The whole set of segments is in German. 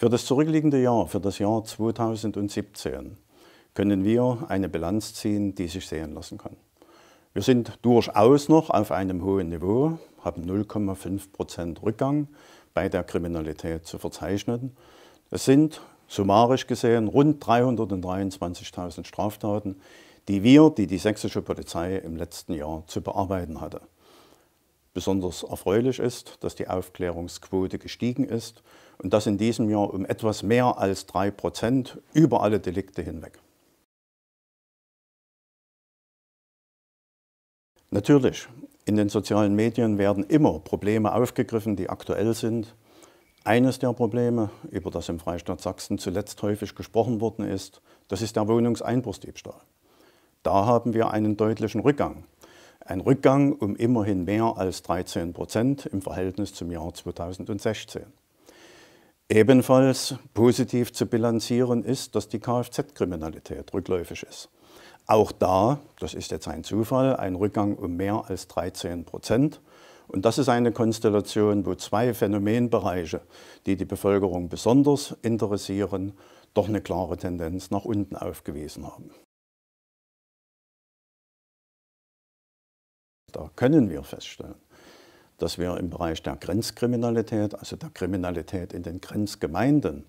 Für das zurückliegende Jahr, für das Jahr 2017, können wir eine Bilanz ziehen, die sich sehen lassen kann. Wir sind durchaus noch auf einem hohen Niveau, haben 0,5 Prozent Rückgang bei der Kriminalität zu verzeichnen. Es sind summarisch gesehen rund 323.000 Straftaten, die wir, die die sächsische Polizei im letzten Jahr zu bearbeiten hatte. Besonders erfreulich ist, dass die Aufklärungsquote gestiegen ist und das in diesem Jahr um etwas mehr als drei Prozent über alle Delikte hinweg. Natürlich, in den sozialen Medien werden immer Probleme aufgegriffen, die aktuell sind. Eines der Probleme, über das im Freistaat Sachsen zuletzt häufig gesprochen worden ist, das ist der Wohnungseinbruchsdiebstahl. Da haben wir einen deutlichen Rückgang ein Rückgang um immerhin mehr als 13 Prozent im Verhältnis zum Jahr 2016. Ebenfalls positiv zu bilanzieren ist, dass die Kfz-Kriminalität rückläufig ist. Auch da, das ist jetzt ein Zufall, ein Rückgang um mehr als 13 Prozent. Und das ist eine Konstellation, wo zwei Phänomenbereiche, die die Bevölkerung besonders interessieren, doch eine klare Tendenz nach unten aufgewiesen haben. Da können wir feststellen, dass wir im Bereich der Grenzkriminalität, also der Kriminalität in den Grenzgemeinden,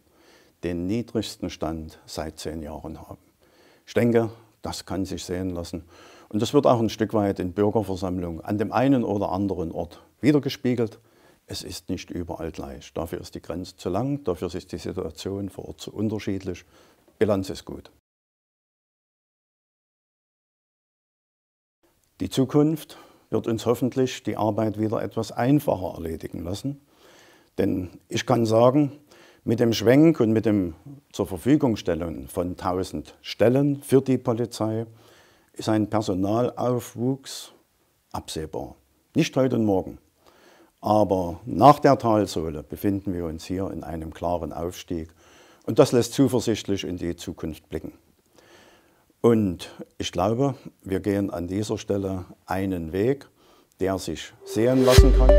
den niedrigsten Stand seit zehn Jahren haben. Ich denke, das kann sich sehen lassen. Und das wird auch ein Stück weit in Bürgerversammlungen an dem einen oder anderen Ort wiedergespiegelt. Es ist nicht überall gleich. Dafür ist die Grenze zu lang, dafür ist die Situation vor Ort zu unterschiedlich. Bilanz ist gut. Die Zukunft wird uns hoffentlich die Arbeit wieder etwas einfacher erledigen lassen. Denn ich kann sagen, mit dem Schwenk und mit dem zur Verfügungstellen von 1000 Stellen für die Polizei ist ein Personalaufwuchs absehbar. Nicht heute und morgen. Aber nach der Talsohle befinden wir uns hier in einem klaren Aufstieg. Und das lässt zuversichtlich in die Zukunft blicken. Und ich glaube, wir gehen an dieser Stelle einen Weg, der sich sehen lassen kann.